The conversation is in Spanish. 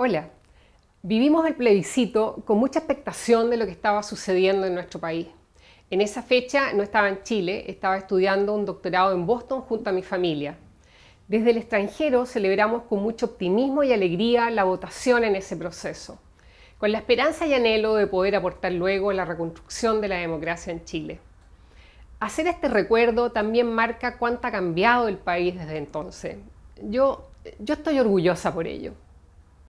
Hola, vivimos el plebiscito con mucha expectación de lo que estaba sucediendo en nuestro país. En esa fecha no estaba en Chile, estaba estudiando un doctorado en Boston junto a mi familia. Desde el extranjero celebramos con mucho optimismo y alegría la votación en ese proceso, con la esperanza y anhelo de poder aportar luego la reconstrucción de la democracia en Chile. Hacer este recuerdo también marca cuánto ha cambiado el país desde entonces. Yo, yo estoy orgullosa por ello.